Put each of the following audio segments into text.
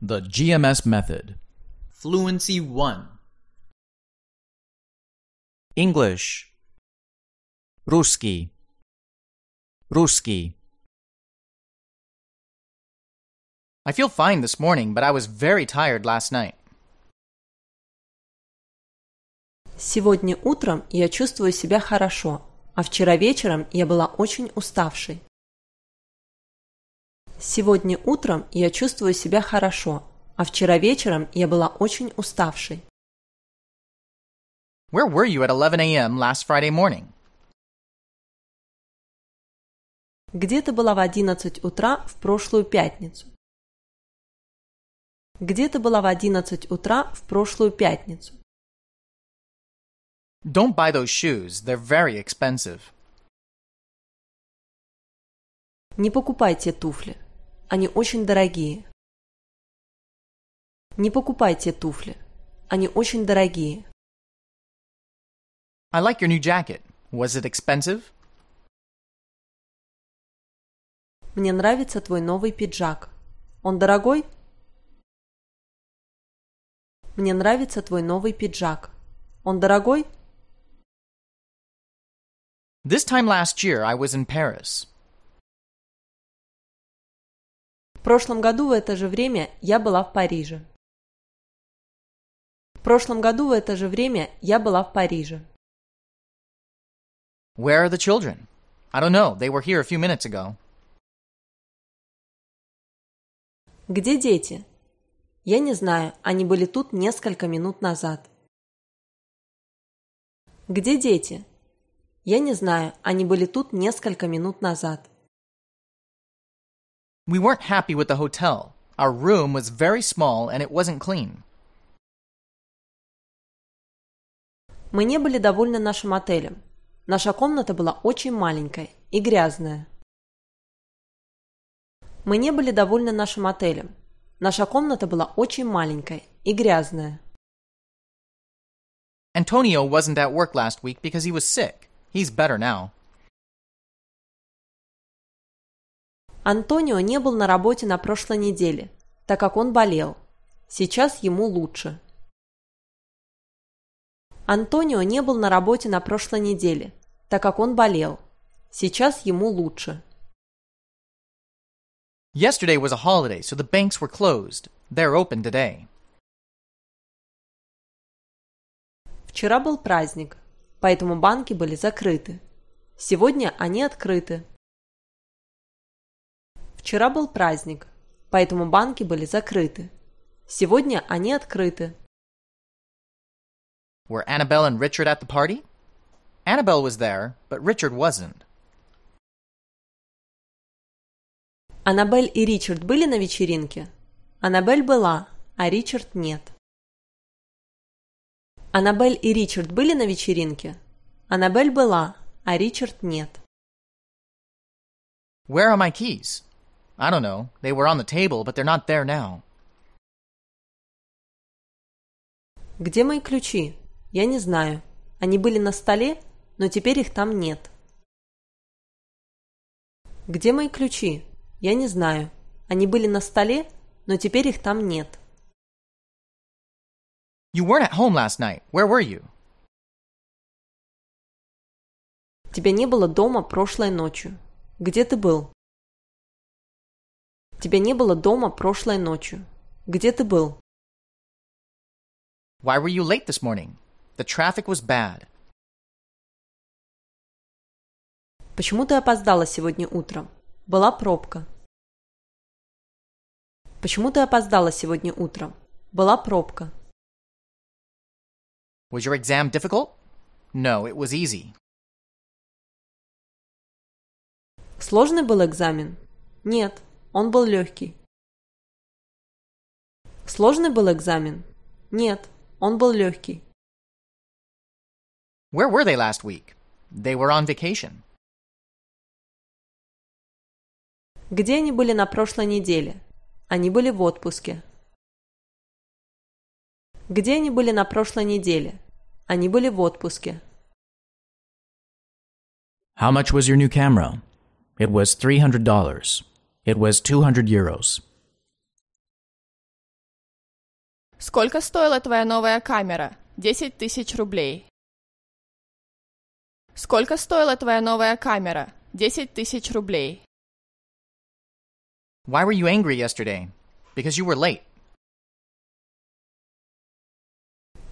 The GMS Method. Fluency 1. English. Ruski. Ruski. I feel fine this morning, but I was very tired last night. Сегодня утром я чувствую себя хорошо, а вчера вечером я была очень уставшей. Сегодня утром я чувствую себя хорошо, а вчера вечером я была очень уставшей. Where were you at 11 a.m. last Friday morning? Где ты была в 11 утра в прошлую пятницу? Где ты была в 11 утра в прошлую пятницу? Don't buy those shoes, they're very expensive. Не покупайте туфли, они очень дорогие. Не покупайте туфли. Они очень дорогие. I like your new jacket. Was it expensive? Мне нравится твой новый пиджак. Он дорогой? Мне нравится твой новый пиджак. Он дорогой? This time last year I was in Paris. прошлом году в это же время я была в Париже. В прошлом году в это же время я была в Париже. Where are the children? I don't know. They were here a few minutes ago. Где дети? Я не знаю. Они были тут несколько минут назад. Где дети? Я не знаю. Они были тут несколько минут назад. We weren't happy with the hotel. Our room was very small and it wasn't clean. Мы не были довольны нашим отелем. Наша комната была очень маленькой и грязная. Мы не были довольны нашим отелем. Наша комната была очень маленькой и грязная. Antonio wasn't at work last week because he was sick. He's better now. Антонио не был на работе на прошлой неделе, так как он болел. Сейчас ему лучше. Антонио не был на работе на прошлой неделе, так как он болел. Сейчас ему лучше. Yesterday was a holiday, so the banks were closed. They're open today. Вчера был праздник, поэтому банки были закрыты. Сегодня они открыты. Вчера был праздник, поэтому банки были закрыты. Сегодня они открыты. Were Annabelle and Richard at the party? Annabelle was there, but Richard wasn't. Аннабель и Ричард были на вечеринке? Аннабель была, а Ричард нет. Аннабель и Ричард были на вечеринке? Аннабель была, а Ричард нет. Where are my keys? I don't know. They were on the table, but they're not there now. Где мои ключи? Я не знаю. Они были на столе, но теперь их там нет. Где мои ключи? Я не знаю. Они были на столе, но теперь их там нет. You weren't at home last night. Where were you? Тебя не было дома прошлой ночью. Где ты был? Тебя не было дома прошлой ночью. Где ты был? Why were you late this morning? The traffic was bad. Почему ты опоздала сегодня утром? Была пробка. Почему ты опоздала сегодня утром? Была пробка. Was your exam difficult? No, it was easy. Сложный был экзамен? Нет, он был легкий. Сложный был экзамен? Нет, он был легкий. Where were they last week? They were on vacation. Где они были на прошлой неделе? Они были в отпуске. Где они были на прошлой неделе? Они были в отпуске. How much was your new camera? It was $300. It was 200 euros. Сколько стоила твоя новая камера? 10 тысяч рублей. Сколько стоила твоя новая камера? 10 тысяч рублей. Why were you angry yesterday? Because you were late.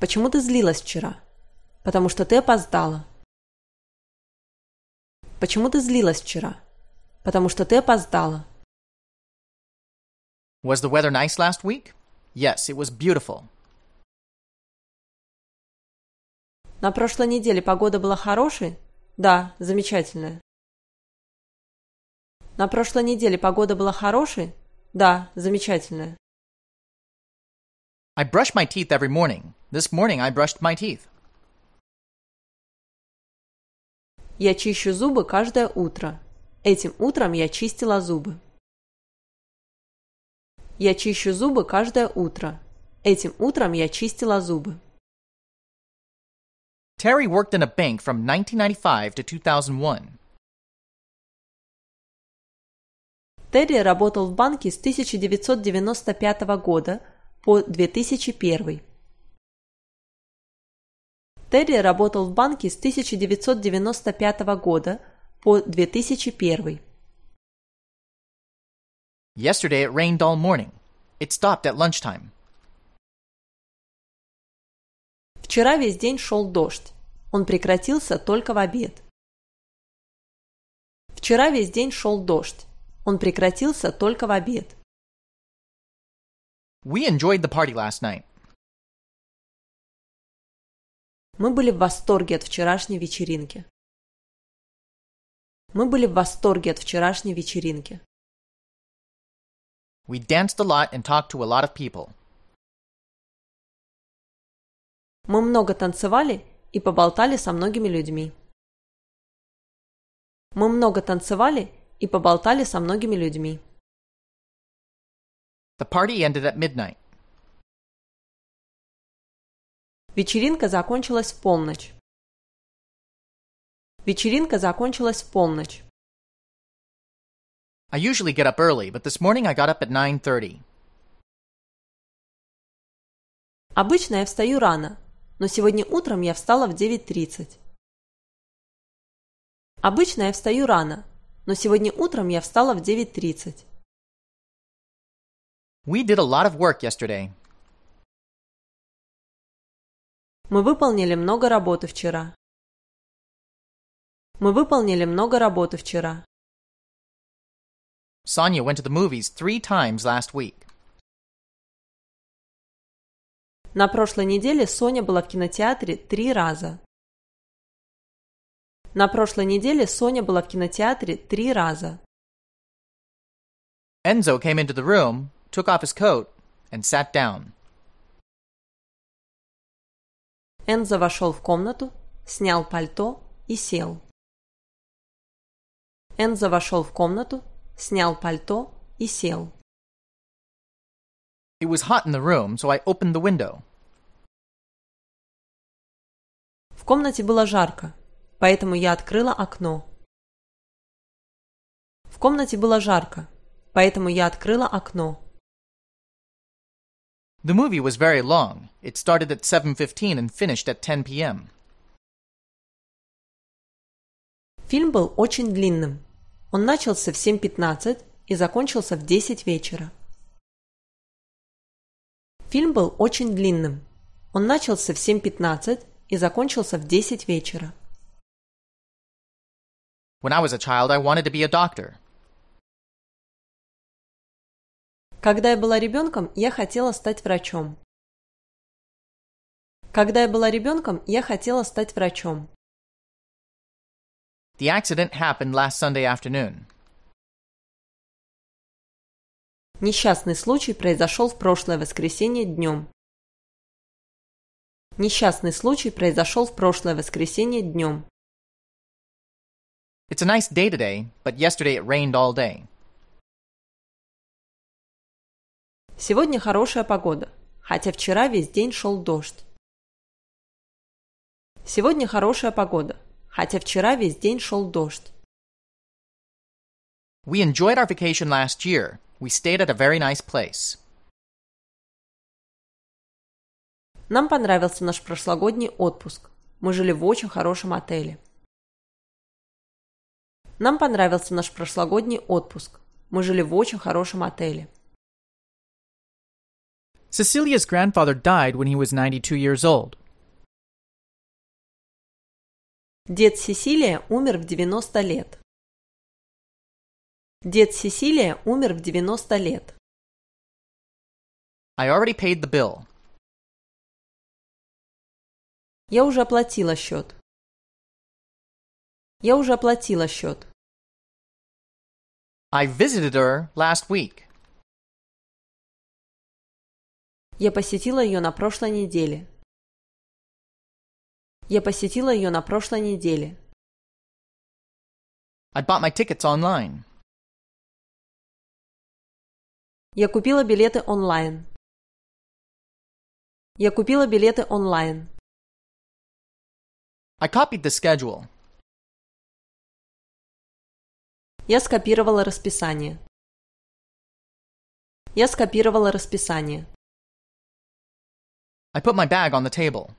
Почему ты злилась вчера? Потому что ты опоздала. Почему ты злилась вчера? Потому что ты опоздала. Was the weather nice last week? Yes, it was beautiful. На прошлой неделе погода была хорошей? Да, замечательная. На прошлой неделе погода была хорошей? Да, замечательная. I brush my teeth every morning. This morning I brushed my teeth. Я чищу зубы каждое утро. Этим утром я чистила зубы. Я чищу зубы каждое утро. Этим утром я чистила зубы. Terry worked in a bank from 1995 to 2001. Терри работал в банке с 1995 года по 2001. Терри работал в банке с 1995 года по 2001. Yesterday it rained all morning. It stopped at lunchtime. Вчера весь день шел дождь. Он прекратился только в обед. Вчера весь день шел дождь. Он прекратился только в обед. We enjoyed the party last night. Мы были в восторге от вчерашней вечеринки. Мы были в восторге от вчерашней вечеринки. We danced a lot and talked to a lot of people. Мы много танцевали и поболтали со многими людьми. Мы много танцевали и поболтали со многими людьми. The party ended at midnight. Вечеринка закончилась в полночь. Вечеринка закончилась в полночь. I usually get up early, but this morning I got up at 9:30. Обычно я встаю рано, но сегодня утром я встала в 9:30. Обычно я встаю рано, но сегодня утром я встала в 9:30. We did a lot of work yesterday. Мы выполнили много работы вчера. Мы выполнили много работы вчера. Sonia went to the movies three times last week. На прошлой неделе Соня была в кинотеатре три раза. На прошлой неделе Соня была в кинотеатре три раза. Enzo came into the room, took off his coat, and sat down. Энзо вошел в комнату, снял пальто и сел. Энзо вошел в комнату, снял пальто и сел. It was hot in the room, so I opened the window. В комнате было жарко, поэтому я открыла окно. В комнате было жарко, поэтому я открыла окно. The movie was very long. It started at 7:15 and finished at 10 p.m. Фильм был очень длинным. Он начался в 7.15 и закончился в 10 вечера. Фильм был очень длинным. Он начался в 7.15 и закончился в 10 вечера. When I was a child, I wanted to be a doctor. Когда я была ребенком, я хотела стать врачом. Когда я была ребенком, я хотела стать врачом. The accident happened last Sunday afternoon. Несчастный случай произошел в прошлое воскресенье днем. Несчастный случай произошел в прошлое воскресенье днем. It's a nice day today, but yesterday it rained all day. Сегодня хорошая погода, хотя вчера весь день шел дождь. Сегодня хорошая погода, хотя вчера весь день шел дождь. We enjoyed our vacation last year. We stayed at a very nice place. Нам понравился наш прошлогодний отпуск. Мы жили в очень хорошем отеле. Нам понравился наш прошлогодний отпуск. Мы жили в очень хорошем отеле. Cecilia's grandfather died when he was 92 years old. Дед Сесилия умер в 90 лет. Дед Сесилия умер в 90 лет. I already paid the bill. Я уже оплатила счет. Я уже оплатила счет. I visited her last week. Я посетила ее на прошлой неделе. Я посетила ее на прошлой неделе. I bought my tickets online. Я купила билеты онлайн. Я купила билеты онлайн. I copied the schedule. Я скопировала расписание. Я скопировала расписание. I put my bag on the table.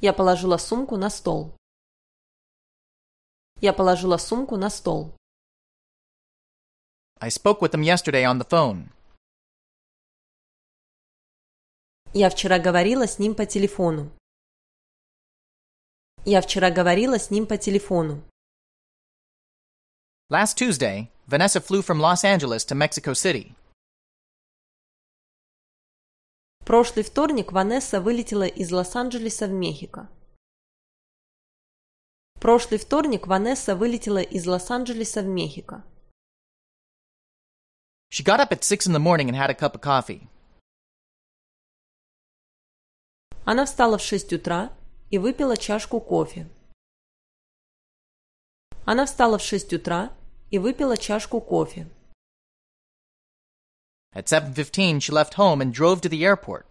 Я положила сумку на стол. Я положила сумку на стол. I spoke with him yesterday on the phone. Я вчера говорила с ним по телефону. Я вчера говорила с ним по телефону. Last Tuesday, Vanessa flew from Los Angeles to Mexico City прошлый вторник Ванесса вылетела из Лос-Анджелеса в Мехико. Прошлый вторник Ванесса вылетела из Лос-Анджелеса в Мехико. She got up at six in the morning and had a cup of coffee. Она встала в шесть утра и выпила чашку кофе. Она встала в шесть утра и выпила чашку кофе. At 7.15 she left home and drove to the airport.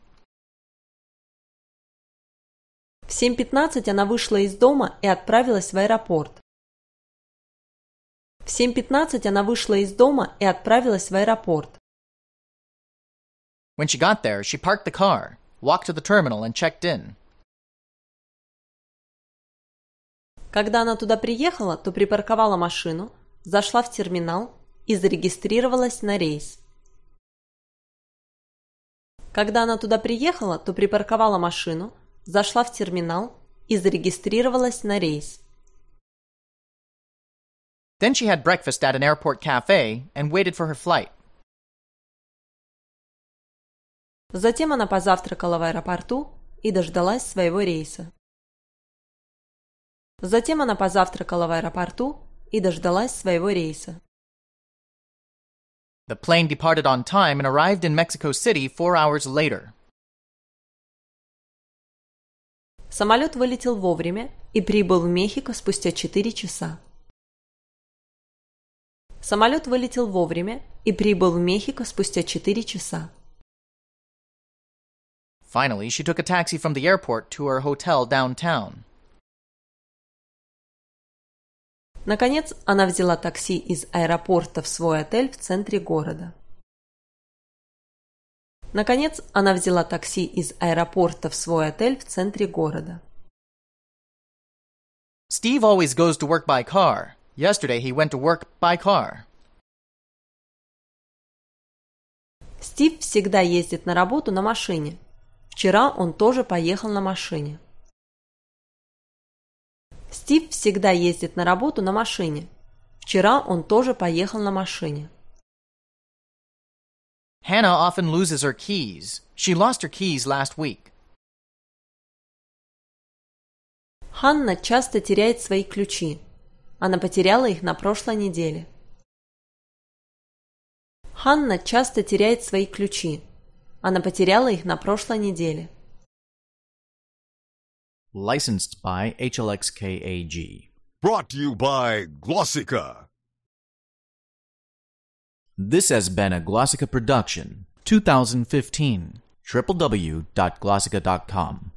В 7.15 она вышла из дома и отправилась в аэропорт. В 7.15 она вышла из дома и отправилась в аэропорт. When she got there, she parked the car, walked to the terminal and checked in. Когда она туда приехала, то припарковала машину, зашла в терминал и зарегистрировалась на рейс. Когда она туда приехала, то припарковала машину, зашла в терминал и зарегистрировалась на рейс. Then she had breakfast at an airport cafe and waited for her flight. Затем она позавтракала в аэропорту и дождалась своего рейса. Затем она позавтракала в аэропорту и дождалась своего рейса. The plane departed on time and arrived in Mexico City four hours later. Самолет вылетел вовремя и прибыл в Мехико спустя четыре часа. Самолет вылетел вовремя и прибыл в Мехико спустя четыре часа. Finally, she took a taxi from the airport to her hotel downtown. Наконец, она взяла такси из аэропорта в свой отель в центре города. Наконец, она взяла такси из аэропорта в свой отель в центре города. Steve always goes to work by car. Yesterday he went to work by car. Стив всегда ездит на работу на машине. Вчера он тоже поехал на машине. Стив всегда ездит на работу на машине. Вчера он тоже поехал на машине. Hannah often loses her keys. She lost her keys last week. Ханна часто теряет свои ключи. Она потеряла их на прошлой неделе. Ханна часто теряет свои ключи. Она потеряла их на прошлой неделе. Licensed by HLXKAG. Brought to you by Glossica. This has been a Glossica production, 2015. www.glossica.com.